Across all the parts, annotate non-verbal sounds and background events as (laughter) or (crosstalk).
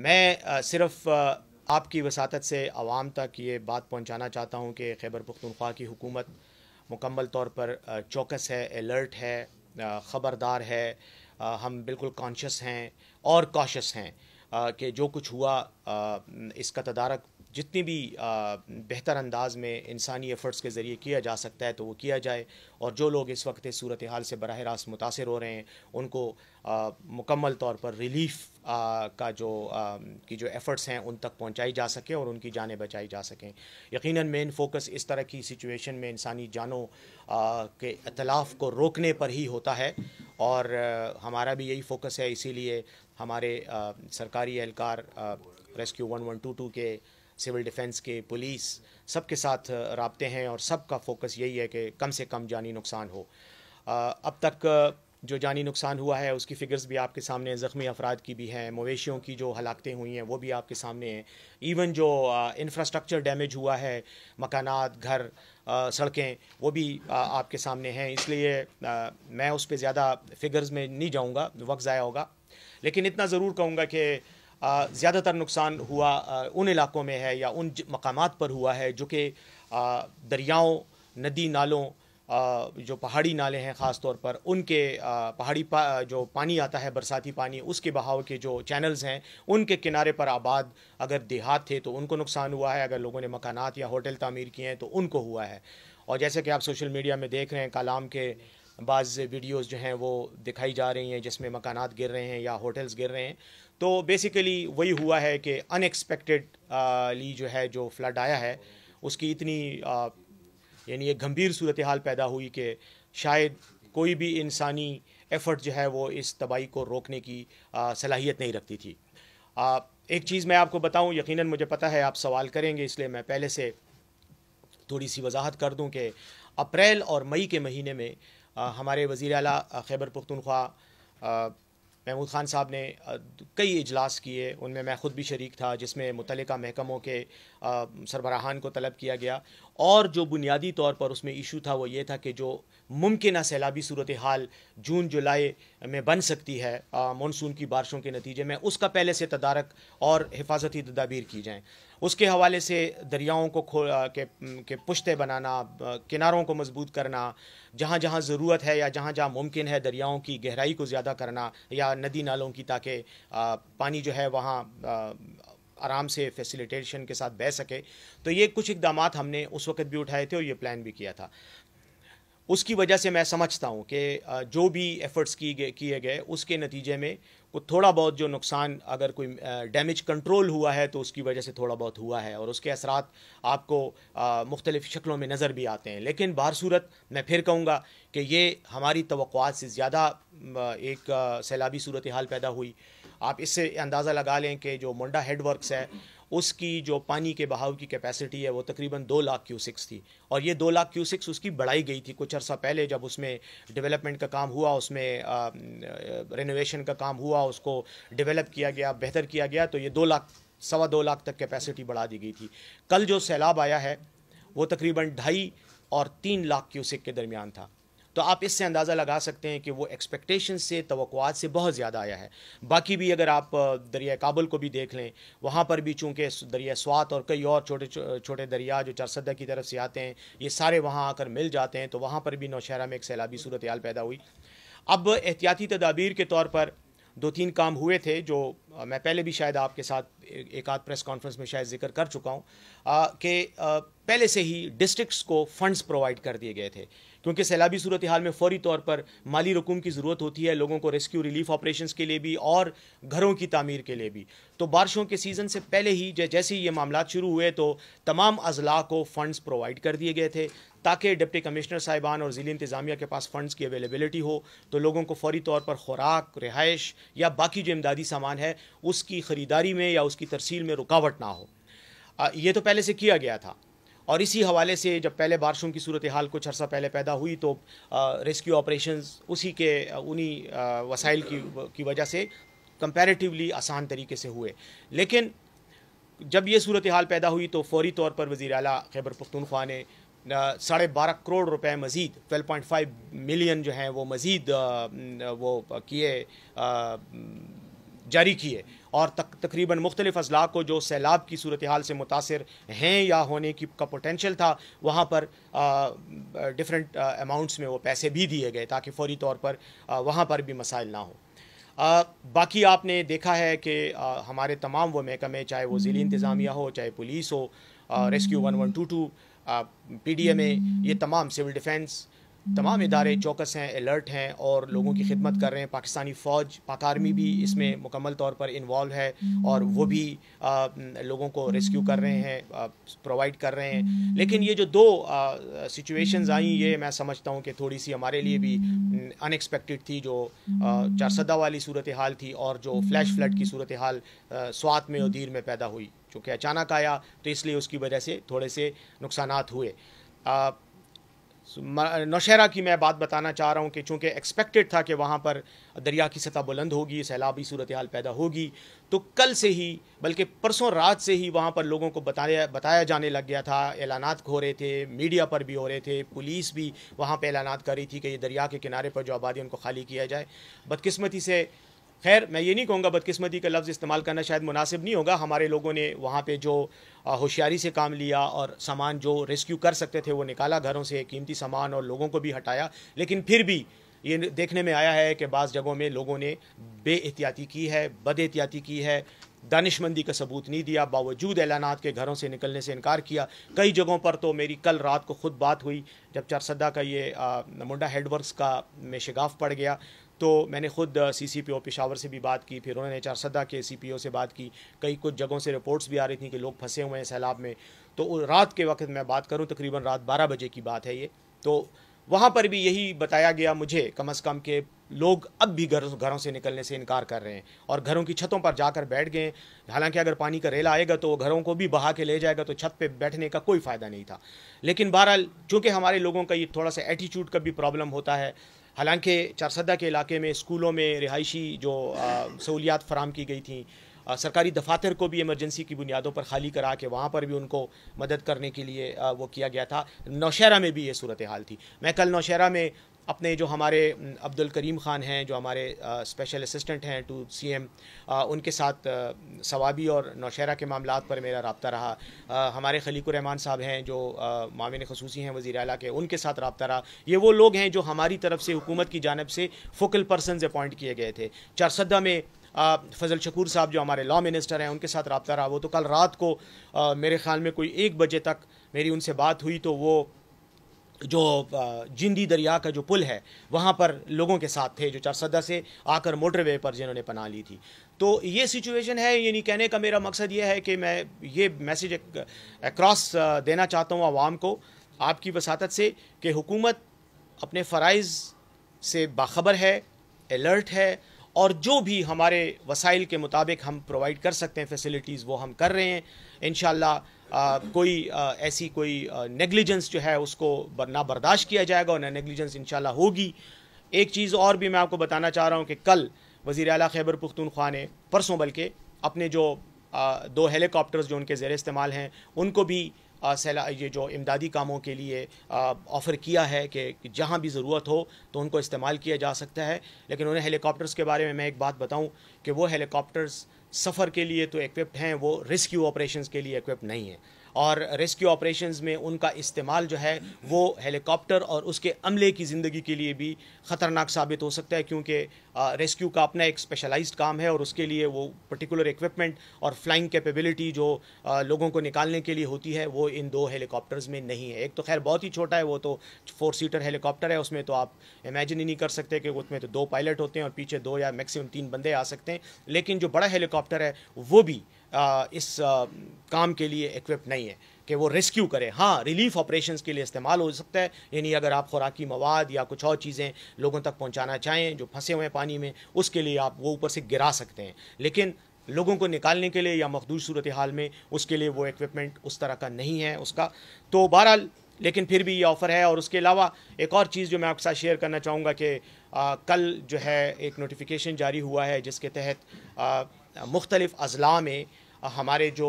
मैं सिर्फ आपकी वसात से आवाम तक ये बात पहुँचाना चाहता हूँ कि खैबर पख्तनख्वा की हुकूमत मुकम्मल तौर पर चौकस है अलर्ट है ख़बरदार है हम बिल्कुल कॉन्शस हैं और कॉशस हैं कि जो कुछ हुआ इसका तदारक जितनी भी बेहतर अंदाज में इंसानी एफ़र्ट्स के ज़रिए किया जा सकता है तो वो किया जाए और जो लोग इस वक्त सूरत हाल से बरह रास्त मुतासर हो रहे हैं उनको मुकम्मल तौर पर रिलीफ़ का जो आ, की जो एफ़र्ट्स हैं उन तक पहुंचाई जा सके और उनकी जानें बचाई जा सकें यकीनन मेन फोकस इस तरह की सिचुएशन में इंसानी जानों आ, के अतलाफ़ को रोकने पर ही होता है और आ, हमारा भी यही फोकस है इसीलिए हमारे आ, सरकारी एहलकार rescue one one two two के सिविल डिफेंस के पुलिस सब के साथ रबते हैं और सब का फोकस यही है कि कम से कम जानी नुकसान हो अब तक जो जानी नुकसान हुआ है उसकी फ़िगर्स भी आपके सामने ज़ख्मी अफराद की भी हैं मवेशियों की जो हलाकतें हुई हैं वो भी आपके सामने हैं इवन जो इंफ्रास्ट्रक्चर डैमेज हुआ है मकानात घर सड़कें वो भी आपके सामने हैं इसलिए मैं उस पर ज़्यादा फ़िगर्स में नहीं जाऊँगा वक्त ज़ाया होगा लेकिन इतना ज़रूर कहूँगा कि ज़्यादातर नुकसान हुआ उन इलाकों में है या उन मकाम पर हुआ है जो कि दरियाओं नदी नालों जो पहाड़ी नाले हैं ख़ास तौर पर उनके पहाड़ी पा, जो पानी आता है बरसाती पानी उसके बहाव के जो चैनल्स हैं उनके किनारे पर आबाद अगर देहात थे तो उनको नुकसान हुआ है अगर लोगों ने मकानात या होटल तामीर किए हैं तो उनको हुआ है और जैसे कि आप सोशल मीडिया में देख रहे हैं कलाम के बाज़ वीडियोस जो हैं वो दिखाई जा रही हैं जिसमें मकानात गिर रहे हैं या होटल्स गिर रहे हैं तो बेसिकली वही हुआ है कि अनएक्सपेक्टेडली जो है जो फ्लड आया है उसकी इतनी यानी एक गंभीर सूरत हाल पैदा हुई कि शायद कोई भी इंसानी एफ़र्ट जो है वो इस तबाही को रोकने की सलाहियत नहीं रखती थी आ, एक चीज़ मैं आपको बताऊं यकीनन मुझे पता है आप सवाल करेंगे इसलिए मैं पहले से थोड़ी सी वजाहत कर दूं कि अप्रैल और मई के महीने में आ, हमारे वज़ी अला खैबर पुख्तनख्वा महमूद खान साहब ने कई इजलास किए उनमें मैं ख़ुद भी शरीक था जिसमें मुतल महकमों के सरबराहान को तलब किया गया और जो बुनियादी तौर पर उसमें इशू था वो ये था कि जो मुमकिन सैलाबी सूरत हाल जून जुलाई में बन सकती है मानसून की बारिशों के नतीजे में उसका पहले से तदारक और हिफाजती तदाबीर की जाएँ उसके हवाले से दरियाओं को खो के, के पुश्ते बनाना किनारों को मजबूत करना जहाँ जहाँ ज़रूरत है या जहाँ जहाँ मुमकिन है दरियाओं की गहराई को ज़्यादा करना या नदी नालों की ताकि पानी जो है वहाँ आराम से फैसिलिटेशन के साथ बह सके तो ये कुछ इकदाम हमने उस वक्त भी उठाए थे और ये प्लान भी किया था उसकी वजह से मैं समझता हूँ कि जो भी एफ़र्ट्स की गए किए गए उसके नतीजे में वो थोड़ा बहुत जो नुकसान अगर कोई डैमेज कंट्रोल हुआ है तो उसकी वजह से थोड़ा बहुत हुआ है और उसके असरात आपको मुख्तलिफ़ शक्लों में नज़र भी आते हैं लेकिन बाहर सूरत मैं फिर कहूँगा कि ये हमारी तो से ज़्यादा एक सैलाबी सूरत हाल पैदा हुई आप इससे अंदाज़ा लगा लें कि जो मुंडा हेडवर्कस है उसकी जो पानी के बहाव की कैपेसिटी है वो तकरीबन दो लाख क्यूसिक्स थी और ये दो लाख क्यूसिक्स उसकी बढ़ाई गई थी कुछ अर्सा पहले जब उसमें डेवलपमेंट का काम हुआ उसमें रेनोवेशन का काम हुआ उसको डेवलप किया गया बेहतर किया गया तो ये दो लाख सवा दो लाख तक कैपेसिटी बढ़ा दी गई थी कल जो सैलाब आया है वो तकरीबन ढाई और तीन लाख क्यूसिक के दरमियान था तो आप इससे अंदाज़ा लगा सकते हैं कि वो एक्सपेक्टेशन से तो से बहुत ज़्यादा आया है बाकी भी अगर आप दरिया काबुल को भी देख लें वहाँ पर भी चूँकि दरिया स्वात और कई और छोटे छोटे दरिया जो चरसदा की तरफ से आते हैं ये सारे वहाँ आकर मिल जाते हैं तो वहाँ पर भी नौशहरा में एक सैलाबी सूरत हाल पैदा हुई अब एहतियाती तदाबीर के तौर पर दो तीन काम हुए थे जो मैं पहले भी शायद आपके साथ एक आध प्रेस कॉन्फ्रेंस में शायद जिक्र कर चुका हूँ कि पहले से ही डिस्ट्रिक्ट्स को फंड्स प्रोवाइड कर दिए गए थे क्योंकि सैलाबी सूरत हाल में फौरी तौर पर माली रकूम की ज़रूरत होती है लोगों को रेस्क्यू रिलीफ ऑपरेशन के लिए भी और घरों की तमीर के लिए भी तो बारिशों के सीज़न से पहले ही जैसे ही ये मामला शुरू हुए तो तमाम अजला को फ़ंडस प्रोवाइड कर दिए गए थे ताकि डिप्टी कमिश्नर साहिबान और ज़िली इंतज़ामिया के पास फ़ंड्स की अवेलेबलिटी हो तो लोगों को फौरी तौर पर खुराक रिहाइश या बाकी जो इमदादी सामान है उसकी ख़रीदारी में या उसकी तरसील में रुकावट ना हो ये तो पहले से किया गया था और इसी हवाले से जब पहले बारिशों की सूरत हाल कुछ अर्सा पहले पैदा हुई तो रेस्क्यू ऑपरेशन उसी के उन्हीं वसाइल की की वजह से कंपैरेटिवली आसान तरीके से हुए लेकिन जब ये सूरत हाल पैदा हुई तो फौरी तौर पर वज़ी अला खैबर पख्तनख्वा ने साढ़े बारह करोड़ रुपए मज़ीद ट्वेल्व पॉइंट फाइव मिलियन जो हैं वो मज़ीद वो किए जारी किए और तक तकरीबन मुख्तलिफ अजला को जो सैलाब की सूरत हाल से मुतासर हैं या होने की का पोटेंशल था वहाँ पर डिफरेंट अमाउंट्स में वो पैसे भी दिए गए ताकि फौरी तौर पर आ, वहाँ पर भी मसाइल ना हो आ, बाकी आपने देखा है कि आ, हमारे तमाम वो महकमे चाहे वो ज़िली इंतज़ामिया हो चाहे पुलिस हो rescue one one two two P D M A ये तमाम सिविल डिफेंस तमाम इदारे चौकस हैं अलर्ट हैं और लोगों की खिदमत कर रहे हैं पाकिस्तानी फ़ौज पाक आर्मी भी इसमें मुकम्मल तौर पर इन्वॉल्व है और वो भी आ, लोगों को रेस्क्यू कर रहे हैं प्रोवाइड कर रहे हैं लेकिन ये जो दो सिचुएशंस आई ये मैं समझता हूँ कि थोड़ी सी हमारे लिए भी अनएक्सपेक्टेड हम्म, थी जो चारसदा वाली सूरत हाल थी और जो फ्लैश फ्लड की सूरत हाल स्वात में और दीर में पैदा हुई चूँकि अचानक आया तो इसलिए उसकी वजह से थोड़े से नुकसान हुए नौशहरा की मैं बात बताना चाह रहा हूँ कि चूँकि एक्सपेक्टेड था कि वहाँ पर दरिया की सतह बुलंद होगी सैलाबी सूरत हाल पैदा होगी तो कल से ही बल्कि परसों रात से ही वहाँ पर लोगों को बताया बताया जाने लग गया था ऐलानात हो रहे थे मीडिया पर भी हो रहे थे पुलिस भी वहाँ पर ऐलानात कर रही थी कि ये दरिया के किनारे पर जो आबादी उनको खाली किया जाए बदकस्मती से खैर मैं ये नहीं कहूँगा बदकस्मती का लफ्ज़ इस्तेमाल करना शायद मुनासिब नहीं होगा हमारे लोगों ने वहाँ पे जो होशियारी से काम लिया और सामान जो रेस्क्यू कर सकते थे वो निकाला घरों से कीमती सामान और लोगों को भी हटाया लेकिन फिर भी ये देखने में आया है कि बाज़ जगहों में लोगों ने एहतियाती की है बद एहतियाती की है दानिशमंदी का सबूत नहीं दिया बावजूद ऐलानात के घरों से निकलने से इनकार किया कई जगहों पर तो मेरी कल रात को खुद बात हुई जब चारसदा का ये मुंडा हेडवर्क्स का में शिगाफ पड़ गया तो मैंने खुद सी सी पी ओ पेशावर से भी बात की फिर उन्होंने चारसदा सदा के सी पी ओ से बात की कई कुछ जगहों से रिपोर्ट्स भी आ रही थी कि लोग फंसे हुए हैं सैलाब में तो रात के वक्त मैं बात करूँ तकरीबन रात बारह बजे की बात है ये तो वहाँ पर भी यही बताया गया मुझे कम अज़ कम के लोग अब भी घर घरों से निकलने से इनकार कर रहे हैं और घरों की छतों पर जाकर बैठ गए हालांकि अगर पानी का रेला आएगा तो वो घरों को भी बहा के ले जाएगा तो छत पे बैठने का कोई फ़ायदा नहीं था लेकिन बहरहाल चूँकि हमारे लोगों का ये थोड़ा सा एटीट्यूड का भी प्रॉब्लम होता है हालांकि चारसदा के इलाके में स्कूलों में रिहायशी जो सहूलियात फराम की गई थी आ, सरकारी दफातर को भी एमरजेंसी की बुनियादों पर खाली करा के वहाँ पर भी उनको मदद करने के लिए आ, वो किया गया था नौशहरा में भी ये सूरत हाल थी मैं कल नौशहरा में अपने जो हमारे अब्दुल करीम ख़ान हैं जो हमारे स्पेशल असिस्टेंट हैं टू सी एम उनके साथ सवाबी और नौशहरा के मामला पर मेरा रबता रहा आ, हमारे रहमान साहब हैं जो मामिन खसूसी हैं वज़ी अला के उनके साथ रबता रहा ये वो लोग हैं जो हमारी तरफ से हुकूमत की जानब से फोकल पर्सन अपॉइंट किए गए थे चारसदा में फजल शकूर साहब जो हमारे लॉ मिनिस्टर हैं उनके साथ रबता रहा वो तो कल रात को आ, मेरे ख्याल में कोई एक बजे तक मेरी उनसे बात हुई तो वो जो जिंदी दरिया का जो पुल है वहाँ पर लोगों के साथ थे जो चारसदा से आकर मोटरवे पर जिन्होंने पना ली थी तो ये सिचुएशन है यानी कहने का मेरा मकसद ये है कि मैं ये मैसेज अक्रॉस देना चाहता हूँ आवाम को आपकी वसात से कि हुकूमत अपने फ़रज़ से बाखबर है अलर्ट है और जो भी हमारे वसाइल के मुताबिक हम प्रोवाइड कर सकते हैं फैसिलिटीज़ वो हम कर रहे हैं इन आ, कोई आ, ऐसी कोई नेग्लिजेंस जो है उसको ना बर्दाश्त किया जाएगा और ना नेग्लिजेंस इंशाल्लाह होगी एक चीज़ और भी मैं आपको बताना चाह रहा हूँ कि कल वज़ी अला खैबर पुख्तनख्वा ने परसों बल्कि अपने जो आ, दो हेलीकॉप्टर्स जो उनके ज़ेर इस्तेमाल हैं उनको भी सैला ये जो इमदादी कामों के लिए ऑफ़र किया है कि जहाँ भी ज़रूरत हो तो उनको इस्तेमाल किया जा सकता है लेकिन उन्हें हेलीकॉप्टर्स के बारे में मैं एक बात बताऊँ कि वो हेलीकॉप्टर्स सफ़र के लिए तो एकप्ड हैं वो रेस्क्यू ऑपरेशन के लिए एक्विप्ड नहीं हैं और रेस्क्यू ऑपरेशन में उनका इस्तेमाल जो है वो हेलीकॉप्टर और उसके अमले की ज़िंदगी के लिए भी ख़तरनाक साबित हो सकता है क्योंकि रेस्क्यू का अपना एक स्पेशलाइज्ड काम है और उसके लिए वो पर्टिकुलर इक्विपमेंट और फ्लाइंग कैपेबिलिटी जो लोगों को निकालने के लिए होती है वो इन दो हेलीकॉप्टर्स में नहीं है एक तो खैर बहुत ही छोटा है वो तो फोर सीटर हेलीकॉप्टर है उसमें तो आप इमेजिन ही नहीं कर सकते कि उसमें तो दो पायलट होते हैं और पीछे दो या मैक्सिमम तीन बंदे आ सकते हैं लेकिन जो बड़ा हेलीकॉप्टर है वो भी इस काम के लिए इक्विप नहीं है कि वो रेस्क्यू करें हाँ रिलीफ ऑपरेशन के लिए इस्तेमाल हो सकता है यानी अगर आप खुराकी मवाद या कुछ और चीज़ें लोगों तक पहुँचाना चाहें जो फंसे हुए हैं पानी में उसके लिए आप वो ऊपर से गिरा सकते हैं लेकिन लोगों को निकालने के लिए या मखदूर सूरत हाल में उसके लिए वो इक्विपमेंट उस तरह का नहीं है उसका तो बहरहाल लेकिन फिर भी ये ऑफ़र है और उसके अलावा एक और चीज़ जो मैं आपके साथ शेयर करना चाहूँगा कि कल जो है एक नोटिफिकेशन जारी हुआ है जिसके तहत मुख्तलिफ़ अजला में हमारे जो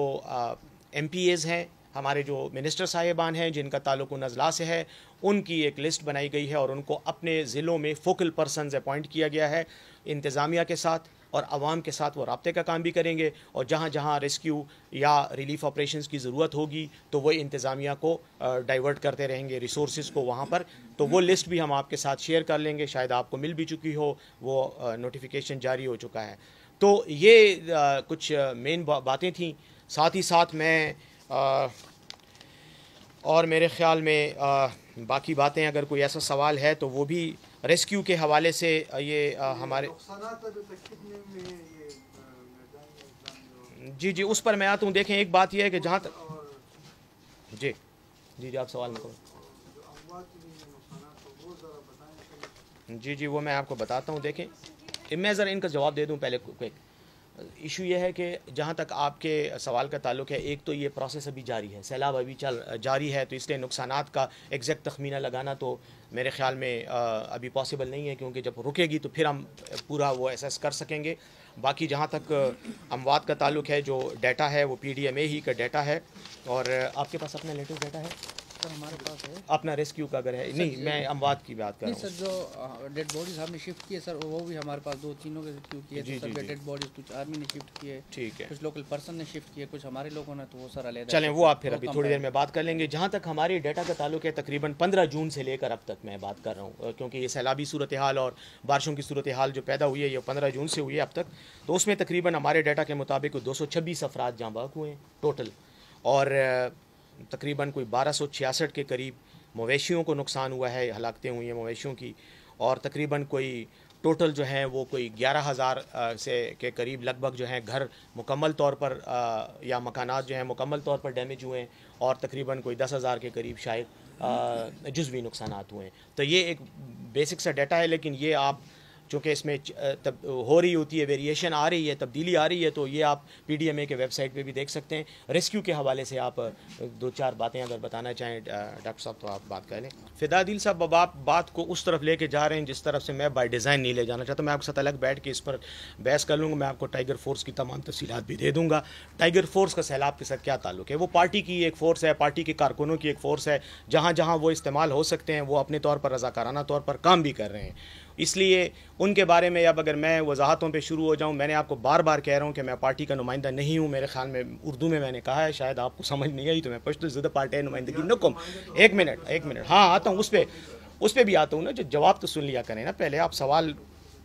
एम पी एज़ हैं हमारे जो मिनिस्टर साहिबान हैं जिनका ताल्लुक उन अजला से है उनकी एक लिस्ट बनाई गई है और उनको अपने ज़िलों में फोकल पर्सनज अपॉइंट किया गया है इंतज़ामिया के साथ और आवाम के साथ वो रबते का काम भी करेंगे और जहाँ जहाँ रेस्क्यू या रिलीफ ऑपरेशन की ज़रूरत होगी तो वो इंतज़ामिया को डाइवर्ट करते रहेंगे रिसोर्स को वहाँ पर तो वो लिस्ट भी हम आपके साथ शेयर कर लेंगे शायद आपको मिल भी चुकी हो वो नोटिफिकेशन जारी हो चुका है तो ये आ, कुछ मेन बा, बातें थी साथ ही साथ मैं आ, और मेरे ख़्याल में आ, बाकी बातें अगर कोई ऐसा सवाल है तो वो भी रेस्क्यू के हवाले से ये आ, हमारे तो जी जी उस पर मैं आता हूँ तो देखें एक बात यह है कि जहाँ तक जी जी जी आप सवाल करो जी जी वो मैं आपको बताता हूँ देखें मैं ज़रा इनका जवाब दे दूँ पहले क्विक इशू यह है कि जहाँ तक आपके सवाल का ताल्लुक है एक तो ये प्रोसेस अभी जारी है सैलाब अभी चल जारी है तो इसलिए नुकसान का एग्जैक्ट तखमीना लगाना तो मेरे ख्याल में अभी पॉसिबल नहीं है क्योंकि जब रुकेगी तो फिर हम पूरा वो एसेस कर सकेंगे बाकी जहाँ तक अमवात का ताल्लुक है जो डाटा है वो पी डी एम ए ही का डाटा है और आपके पास अपना लेटेस्ट डाटा है सर हमारे पास है अपना रेस्क्यू का अगर है नहीं मैं अमवाद की बात कर रहा हूँ सर जो डेड बॉडीज हमने शिफ्ट किए सर वो भी हमारे पास दो तीनों के रेस्क्यू किए जी, जी, डेड बॉडीज कुछ आर्मी ने शिफ्ट किए ठीक है कुछ लोकल पर्सन ने शिफ्ट किए कुछ हमारे लोगों ने तो वो सर अलग चलें वो आप फिर अभी थोड़ी देर में बात कर लेंगे जहाँ तक हमारे डेटा का ताल्लुक है तकरीबन पंद्रह जून से लेकर अब तक मैं बात कर रहा हूँ क्योंकि ये सैलाबी सूरत हाल और बारिशों की सूरत हाल जो पैदा हुई है ये पंद्रह जून से हुई है अब तक तो उसमें तकरीबन हमारे डेटा के मुताबिक दो सौ छब्बीस अफराद जहाँ हुए हैं टोटल और तकरीबन कोई छियासठ के करीब मवेशियों को नुकसान हुआ है हलाकते हुई हैं मवेशियों की और तकरीबन कोई टोटल जो है वो कोई ग्यारह हज़ार से के करीब लगभग जो है घर मुकम्मल तौर पर आ, या मकानात जो हैं मुकम्मल तौर पर डैमेज हुए हैं और तकरीबन कोई दस हज़ार के करीब शायद जजवी नुकसान हुए हैं तो ये एक बेसिक सा डाटा है लेकिन ये आप चूँकि इसमें तब हो रही होती है वेरिएशन आ रही है तब्दीली आ रही है तो ये आप पी डी एम ए के वेबसाइट पर भी देख सकते हैं रेस्क्यू के हवाले से आप दो चार बातें अगर बताना चाहें डॉक्टर साहब तो आप बात कर लें फिदा दिल साहब अब आप बात को उस तरफ लेके जा रहे हैं जिस तरफ से मैं बाई डिज़ाइन नहीं ले जाना चाहता मैं आपके साथ अलग बैठ के इस पर बहस कर लूँगा मैं आपको टाइगर फोर्स की तमाम तफसीत भी दे दूँगा टाइगर फोर्स का सैलाब के साथ क्या ताल्लुक है वो पार्टी की एक फ़ोर्स है पार्टी के कारकुनों की एक फ़ोर्स है जहाँ जहाँ वो इस्तेमाल हो सकते हैं वो अपने तौर पर रजाकाराना तौर पर काम भी कर रहे हैं इसलिए उनके बारे में अब अगर मैं वजाहतों पे शुरू हो जाऊं मैंने आपको बार बार कह रहा हूं कि मैं पार्टी का नुमाइंदा नहीं हूं मेरे ख्याल में उर्दू में मैंने कहा है शायद आपको समझ नहीं आई तो मैं पश्तो जिद पार्टी नुमाइंदगी नकुम एक मिनट एक मिनट हाँ आता हूँ उस पर उस पर भी आता हूँ ना जो जवाब तो सुन लिया करें ना पहले आप सवाल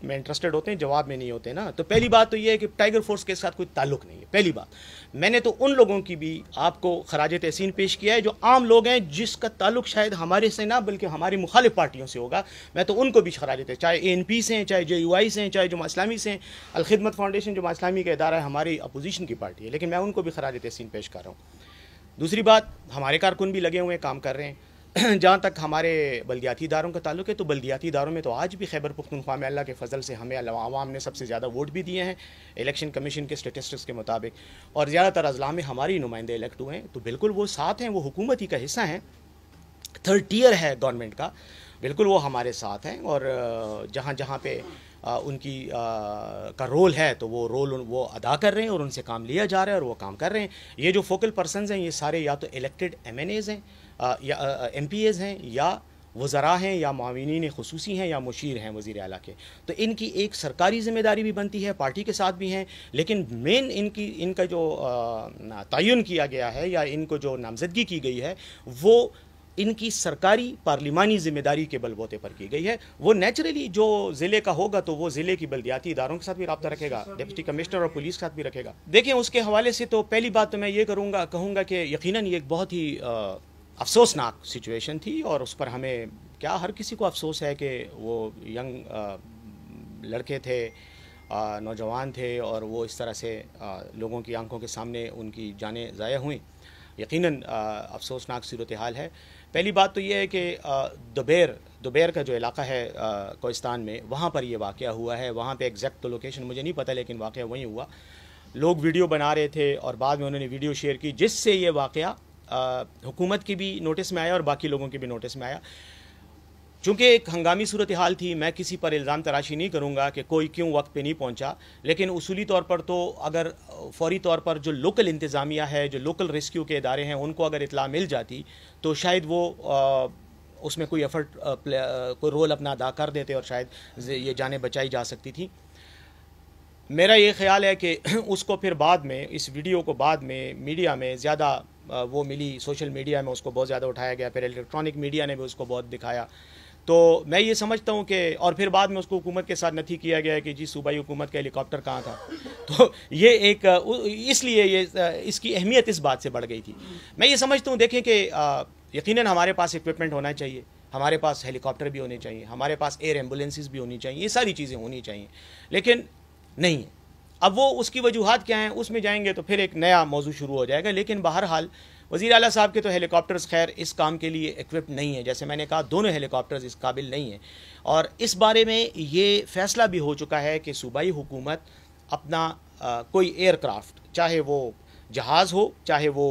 में इंटरेस्टेड होते हैं जवाब में नहीं होते ना तो पहली बात तो ये है कि टाइगर फोर्स के साथ कोई ताल्लुक नहीं है पहली बात मैंने तो उन लोगों की भी आपको खराज तहसीन पेश किया है जो आम लोग हैं जिसका ताल्लुक शायद हमारे से ना बल्कि हमारी मुखालिफ पार्टियों से होगा मैं तो उनको भी खराज चाहे ए एन पी से हैं चाहे जे यू आई से हैं चाहे जमा इस्लामी से हैं अलखदमत फाउंडेशन जमा इस्लामी का इदारा है हमारी अपोजिशन की पार्टी है लेकिन मैं उनको भी खराज तहसीन पेश कर रहा हूँ दूसरी बात हमारे कारकुन भी लगे हुए काम कर रहे हैं (clears throat) जहाँ तक हमारे बलदियाती इदारों का ताल्लुक है तो बलदियाती इदारों में तो आज भी खैबर पुख्तनख्वा में अल्लाह के फजल से हमें आवाम ने सबसे ज़्यादा वोट भी दिए हैं इलेक्शन कमीशन के स्टेटिस्टिक्स के मुताबिक और ज़्यादातर अजला में हमारे नुमाइंदे इलेक्ट हुए हैं तो बिल्कुल वो साथ हैं वो हुकूमत ही का हिस्सा हैं थर्ड ईयर है गवर्नमेंट का बिल्कुल वो हमारे साथ हैं और जहाँ जहाँ पे उनकी का रोल है तो वो रोल वो अदा कर रहे हैं और उनसे काम लिया जा रहा है और वो काम कर रहे हैं ये जो फोकल पर्सनज हैं ये सारे या तो इलेक्टेड एम हैं या एम पी एज़ हैं या वज़रा हैं या माविन खसूसी हैं या मुशीर हैं वज़ी अला के तो इनकी एक सरकारी ज़िम्मेदारी भी बनती है पार्टी के साथ भी हैं लेकिन मेन इनकी इनका जो तयन किया गया है या इनको जो नामजदगी की गई है वो इनकी सरकारी पार्लिमानी जिम्मेदारी के बलबोते पर की गई है वो नेचुरली जो ज़िले का होगा तो वो ज़िले की बल्दियाती इदारों के साथ भी रबता रखेगा डिप्टी कमिश्नर और पुलिस के साथ भी रखेगा देखें उसके हवाले से तो पहली बात तो मैं ये करूँगा कहूँगा कि यकीन ये एक बहुत ही आ, अफसोसनाक सिचुएशन थी और उस पर हमें क्या हर किसी को अफसोस है कि वो यंग लड़के थे नौजवान थे और वो इस तरह से लोगों की आंखों के सामने उनकी जानें ज़ाया हुई यकीनन अफसोसनाक सूरत हाल है पहली बात तो ये है कि दोबेर दोबेर का जो इलाका है कोस्तान में वहाँ पर ये वाक़ हुआ है वहाँ पर एग्जैक्ट तो लोकेशन मुझे नहीं पता लेकिन वाक़ वहीं हुआ लोग वीडियो बना रहे थे और बाद में उन्होंने वीडियो शेयर की जिससे ये वाक़ हुकूमत की भी नोटिस में आया और बाकी लोगों की भी नोटिस में आया चूँकि एक हंगामी सूरत हाल थी मैं किसी पर इल्ज़ाम तराशी नहीं करूँगा कि कोई क्यों वक्त पे नहीं पहुँचा लेकिन उसूली तौर पर तो अगर फौरी तौर पर जो लोकल इंतज़ामिया है जो लोकल रेस्क्यू के इदारे हैं उनको अगर इतला मिल जाती तो शायद वो आ, उसमें कोई एफर्ट कोई रोल अपना अदा कर देते और शायद ये जानें बचाई जा सकती थी मेरा ये ख्याल है कि (clears throat) उसको फिर बाद में इस वीडियो को बाद में मीडिया में ज़्यादा वो मिली सोशल मीडिया में उसको बहुत ज़्यादा उठाया गया फिर इलेक्ट्रॉनिक मीडिया ने भी उसको बहुत दिखाया तो मैं ये समझता हूँ कि और फिर बाद में उसको हुकूमत के साथ नथी किया गया कि जी सूबाई हुकूमत का हेलीकॉप्टर कहाँ था (laughs) तो ये एक इसलिए ये इसकी अहमियत इस बात से बढ़ गई थी मैं ये समझता हूँ देखें कि यकीन हमारे पास इक्विपमेंट होना चाहिए हमारे पास हेलीकॉप्टर भी होने चाहिए हमारे पास एयर एम्बुलेंसेज भी होनी चाहिए ये सारी चीज़ें होनी चाहिए लेकिन नहीं है अब वो उसकी वजूहत क्या हैं उसमें जाएंगे तो फिर एक नया मौजू शुरू हो जाएगा लेकिन बहरहाल वज़ी अला साहब के तो हेलीकॉप्टर्स खैर इस काम के लिए इक्विप्ड नहीं है जैसे मैंने कहा दोनों हेलीकॉप्टर्स इस काबिल नहीं हैं और इस बारे में ये फ़ैसला भी हो चुका है कि सूबाई हुकूमत अपना आ, कोई एयरक्राफ्ट चाहे वो जहाज़ हो चाहे वो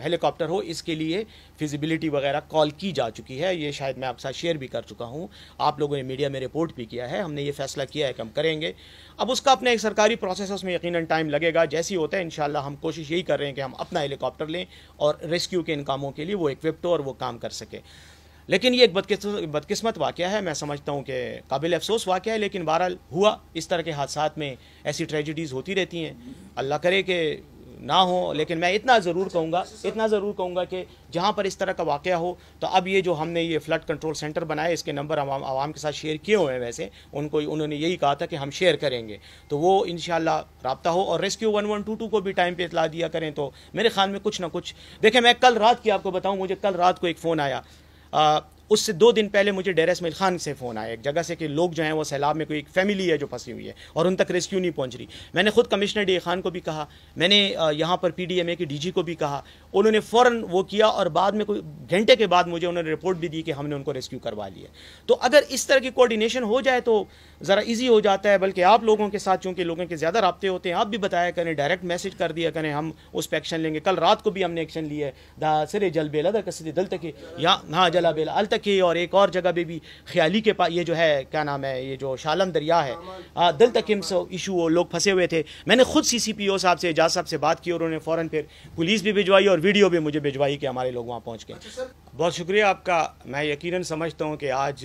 हेलीकॉप्टर हो इसके लिए फिजिबिलिटी वगैरह कॉल की जा चुकी है ये शायद मैं आपके साथ शेयर भी कर चुका हूँ आप लोगों ने मीडिया में रिपोर्ट भी किया है हमने ये फैसला किया है कि हम करेंगे अब उसका अपना एक सरकारी प्रोसेस है उसमें यकीन टाइम लगेगा जैसी होता है इन हम कोशिश यही कर रहे हैं कि हम अपना हेलीकॉप्टर लें और रेस्क्यू के इन कामों के लिए वो इक्विप्ट हो और वो काम कर सके लेकिन ये एक बदकिस्मत बदकिस्मत वाक़ है मैं समझता हूँ कि काबिल अफसोस वाक़ है लेकिन बहरहाल हुआ इस तरह के हादसा में ऐसी ट्रेजिडीज़ होती रहती हैं अल्लाह करे कि ना हो लेकिन मैं इतना ज़रूर कहूँगा इतना ज़रूर कहूँगा कि जहाँ पर इस तरह का वाक़ हो तो अब ये जो हमने ये फ्लड कंट्रोल सेंटर बनाए इसके नंबर हम आवाम के साथ शेयर किए हुए हैं वैसे उनको उन्होंने यही कहा था कि हम शेयर करेंगे तो वो इन रबता हो और rescue one one two two को भी टाइम पर इतला दिया करें तो मेरे ख्याल में कुछ ना कुछ देखें मैं कल रात की आपको बताऊँ मुझे कल रात को एक फ़ोन आया उससे दो दिन पहले मुझे डेरा इसमिल खान से फ़ोन आया एक जगह से कि लोग जो हैं वो सैलाब में कोई एक फैमिली है जो फंसी हुई है और उन तक रेस्क्यू नहीं पहुंच रही मैंने खुद कमिश्नर डी खान को भी कहा मैंने यहाँ पर पी डी एम ए के डी जी को भी कहा उन्होंने फ़ौरन वो किया और बाद में कोई घंटे के बाद मुझे उन्होंने रिपोर्ट भी दी कि हमने उनको रेस्क्यू करवा लिया तो अगर इस तरह की कोऑर्डिनेशन हो जाए तो ज़रा ईजी हो जाता है बल्कि आप लोगों के साथ चूँकि लोगों के ज़्यादा रबते होते हैं आप भी बताया करें डायरेक्ट मैसेज कर दिया करें हम उस पर एक्शन लेंगे कल रात को भी हमने एक्शन लिया दा सिरे जल बेल अदर कसरे दल तक यहाँ हाँ जला बेल अल तक और एक और जगह पर भी ख्याली के पास ये जो है क्या नाम है ये जो शालम दरिया है दल तक इशू लोग फंसे हुए थे मैंने खुद सी सी पी ओ साहब से एजाज साहब से बात की और उन्होंने फ़ौरन फिर पुलिस भी भिजवाई और वीडियो भी मुझे भिजवाई कि हमारे लोग वहाँ पहुँच गए अच्छा, बहुत शुक्रिया आपका मैं यकीनन समझता हूँ कि आज (clears throat)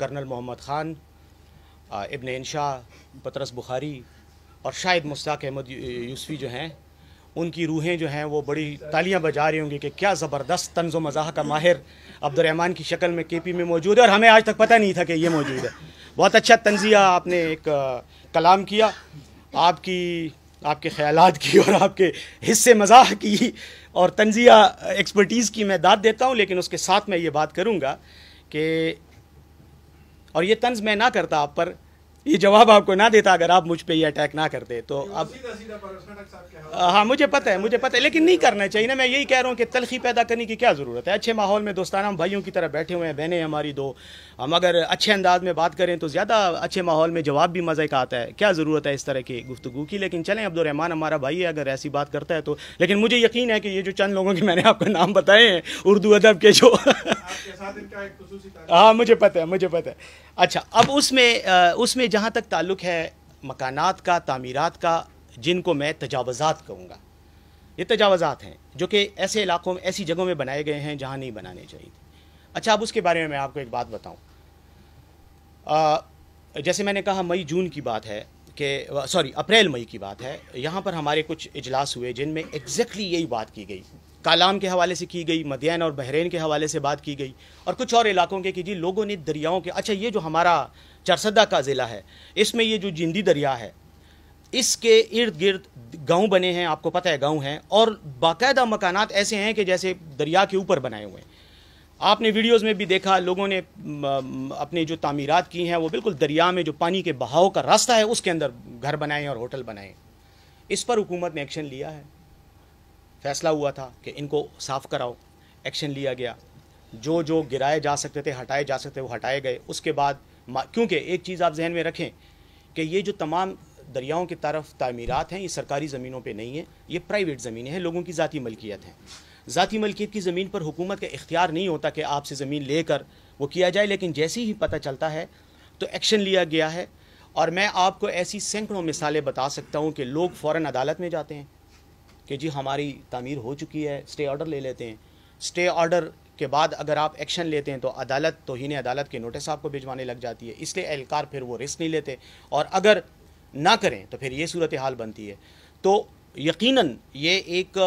कर्नल मोहम्मद ख़ान इबन इनशा पतरस बुखारी और शायद मुस्ताक अहमद यूसफी जो हैं उनकी रूहें जो हैं वो बड़ी तालियां बजा रही होंगी कि क्या ज़बरदस्त तंज व मजाक का माहिर अब्दुलरहमान की शक्ल में केपी में मौजूद है और हमें आज तक पता नहीं था कि ये मौजूद है बहुत अच्छा तंजिया आपने एक कलाम किया आपकी आपके ख्याल की और आपके हिस्से मजाक की और तंजिया एक्सपर्टीज़ की मैं दाद देता हूँ लेकिन उसके साथ मैं ये बात करूँगा कि और ये तंज मैं ना करता आप पर ये जवाब आपको ना देता अगर आप मुझ पे ये अटैक ना करते तो अब हाँ मुझे पता है मुझे पता है लेकिन नहीं करना चाहिए ना मैं यही कह रहा हूँ कि तलखी पैदा करने की क्या ज़रूरत है अच्छे माहौल में दोस्ताना हम भाइयों की तरह बैठे हुए हैं बहनें हमारी दो हम अगर अच्छे अंदाज में बात करें तो ज़्यादा अच्छे माहौल में जवाब भी मज़े का आता है क्या ज़रूरत है इस तरह की गुफ्तु की लेकिन चलें अब्दुलरहमान हमारा भाई है अगर ऐसी बात करता है तो लेकिन मुझे यकीन है कि ये जो चंद लोगों के मैंने आपको नाम बताए हैं उर्दू अदब के जो हाँ मुझे पता है मुझे पता है अच्छा अब उसमें उसमें देखिए जहाँ तक ताल्लुक़ है मकानात का तमीरत का जिनको मैं तजावज़ात कहूँगा ये तजावज़ात हैं जो कि ऐसे इलाक़ों में ऐसी जगहों में बनाए गए हैं जहाँ नहीं बनाने चाहिए अच्छा अब उसके बारे में मैं आपको एक बात बताऊँ जैसे मैंने कहा मई जून की बात है कि सॉरी अप्रैल मई की बात है यहाँ पर हमारे कुछ इजलास हुए जिनमें एग्जैक्टली यही बात की गई कालाम के हवाले से की गई मदैन और बहरीन के हवाले से बात की गई और कुछ और इलाकों के कि जी लोगों ने दरियाओं के अच्छा ये जो हमारा चरसदा का ज़िला है इसमें ये जो जिंदी दरिया है इसके इर्द गिर्द गांव बने हैं आपको पता है गांव हैं और बाकायदा मकानात ऐसे हैं कि जैसे दरिया के ऊपर बनाए हुए हैं आपने वीडियोस में भी देखा लोगों ने अपने जो तामीरत की हैं वो बिल्कुल दरिया में जो पानी के बहाव का रास्ता है उसके अंदर घर बनाए और होटल बनाए इस पर हुकूमत ने एक्शन लिया है फैसला हुआ था कि इनको साफ़ कराओ एक्शन लिया गया जो जो गिराए जा सकते थे हटाए जा सकते वो हटाए गए उसके बाद क्योंकि एक चीज़ आप जहन में रखें कि ये जो तमाम दरियाओं की तरफ तमीरत हैं ये सरकारी ज़मीनों पर नहीं है ये प्राइवेट ज़मीनें हैं लोगों की ज़ाती मलकियत हैं ज़ाती मलकियत की ज़मीन पर हुकूमत का इख्तियार नहीं होता कि आपसे ज़मीन लेकर वो किया जाए लेकिन जैसे ही पता चलता है तो एक्शन लिया गया है और मैं आपको ऐसी सैकड़ों मिसालें बता सकता हूँ कि लोग फ़ौर अदालत में जाते हैं कि जी हमारी तमीर हो चुकी है स्टे ऑर्डर ले लेते हैं स्टे ऑर्डर के बाद अगर आप एक्शन लेते हैं तो अदालत तो ही नहीं अदालत के नोटिस आपको भिजवाने लग जाती है इसलिए एहलकार फिर वो रिस्क नहीं लेते और अगर ना करें तो फिर ये सूरत हाल बनती है तो यकीनन ये एक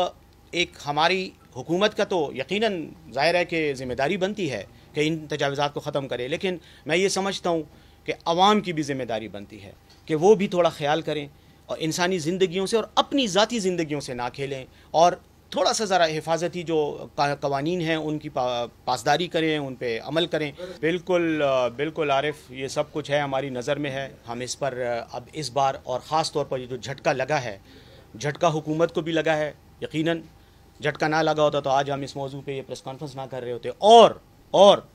एक हमारी हुकूमत का तो यकीनन जाहिर है कि ज़िम्मेदारी बनती है कि इन तजावज़ात को ख़त्म करें लेकिन मैं ये समझता हूँ कि आवाम की भी ज़िम्मेदारी बनती है कि वो भी थोड़ा ख्याल करें और इंसानी ज़िंदगियों से और अपनी ज़ाती ज़िंदगियों से ना खेलें और थोड़ा सा ज़रा हिफाजती जो कवानीन हैं उनकी पा, पासदारी करें उन पर अमल करें बिल्कुल बिल्कुल आरिफ ये सब कुछ है हमारी नज़र में है हम इस पर अब इस बार और ख़ास तौर पर ये जो झटका लगा है झटका हुकूमत को भी लगा है यकीन झटका ना लगा होता तो आज हम इस मौजू पर यह प्रेस कॉन्फ्रेंस ना कर रहे होते और और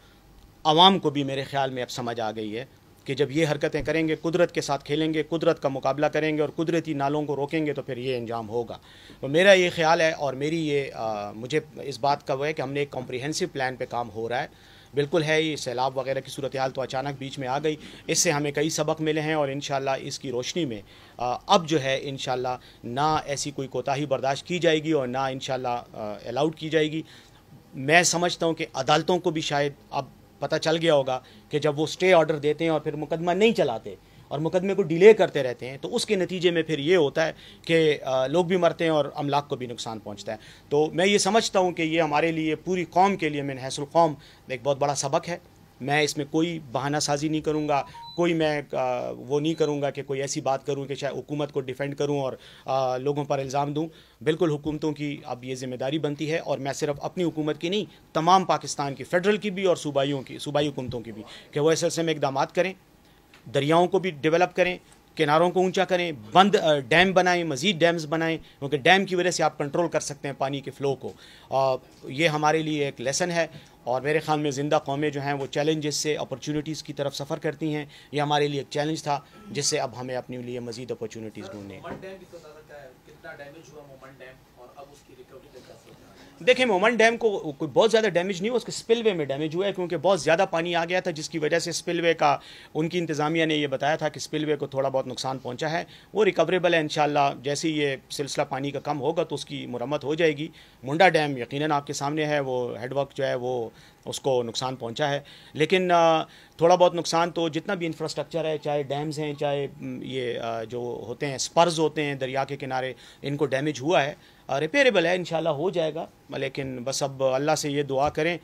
आवाम को भी मेरे ख्याल में अब समझ आ गई है कि जब ये हरकतें करेंगे कुदरत के साथ खेलेंगे कुदरत का मुकाबला करेंगे और कुदरती नालों को रोकेंगे तो फिर ये अंजाम होगा तो मेरा ये ख्याल है और मेरी ये आ, मुझे इस बात का वो है कि हमने एक कॉम्प्रीहेंसिव प्लान पर काम हो रहा है बिल्कुल है ये सैलाब वगैरह की सूरत हाल तो अचानक बीच में आ गई इससे हमें कई सबक मिले हैं और इन इसकी रोशनी में आ, अब जो है इन ना ऐसी कोई कोताही बर्दाश्त की जाएगी और ना इन अलाउड की जाएगी मैं समझता हूँ कि अदालतों को भी शायद अब पता चल गया होगा कि जब वो स्टे ऑर्डर देते हैं और फिर मुकदमा नहीं चलाते और मुकदमे को डिले करते रहते हैं तो उसके नतीजे में फिर ये होता है कि लोग भी मरते हैं और अमलाक को भी नुकसान पहुंचता है तो मैं ये समझता हूँ कि ये हमारे लिए पूरी कौम के लिए हैसुल कौम एक बहुत बड़ा सबक है मैं इसमें कोई बहाना साजी नहीं करूँगा कोई मैं वो नहीं करूँगा कि कोई ऐसी बात करूँ कि चाहे हुकूमत को डिफेंड करूँ और लोगों पर इल्ज़ाम दूँ बिल्कुल हुकूमतों की अब ये जिम्मेदारी बनती है और मैं सिर्फ अपनी हुकूमत की नहीं तमाम पाकिस्तान की फेडरल की भी और सूबाइयों की सूबाई हुकूमतों की भी कि वो इस सिलसिले में इकदाम करें दरियाओं को भी डेवलप करें किनारों को ऊंचा करें बंद डैम बनाएं मज़ीद डैम्स बनाएं क्योंकि डैम की वजह से आप कंट्रोल कर सकते हैं पानी के फ़्लो को और ये हमारे लिए एक लेसन है और मेरे ख्याल में ज़िंदा कौमें जो हैं वो चैलेंजेस से अपॉर्चुनिटीज़ की तरफ सफ़र करती हैं ये हमारे लिए एक चैलेंज था जिससे अब हमें अपने लिए मज़ीद अपॉर्चुनिटीज़ ढूंढने देखें मोमन डैम को कोई बहुत ज़्यादा डैमेज नहीं हुआ उसके स्पिलवे में डैमेज हुआ है क्योंकि बहुत ज़्यादा पानी आ गया था जिसकी वजह से स्पिलवे का उनकी इंतज़ामिया ने यह बताया था कि स्पिलवे को थोड़ा बहुत नुकसान पहुँचा है वो रिकवरेबल है इन जैसे ही ये सिलसिला पानी का कम होगा तो उसकी मुरम्मत हो जाएगी मुंडा डैम यकीन आपके सामने है वो हेडवर्क जो है वो उसको नुकसान पहुंचा है लेकिन थोड़ा बहुत नुकसान तो जितना भी इंफ्रास्ट्रक्चर है चाहे डैम्स हैं चाहे ये जो होते हैं स्पर्स होते हैं दरिया के किनारे इनको डैमेज हुआ है रिपेयरेबल है इन हो जाएगा लेकिन बस अब अल्लाह से ये दुआ करें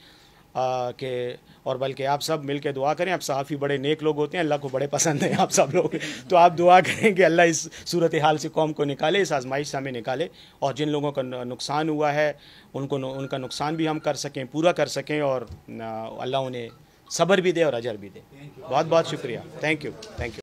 कि और बल्कि आप सब मिल के दुआ करें आप सहाफ़ी बड़े नेक लोग होते हैं अल्लाह को बड़े पसंद हैं आप सब लोग तो आप दुआ करें कि अल्लाह इस सूरत हाल से कौम को निकाले इस आजमाइश से हमें निकाले और जिन लोगों का नुकसान हुआ है उनको उनका नुकसान भी हम कर सकें पूरा कर सकें और अल्लाह उन्हें सब्र भी दे और अजर भी दे बहुत बहुत शुक्रिया थैंक यू थैंक यू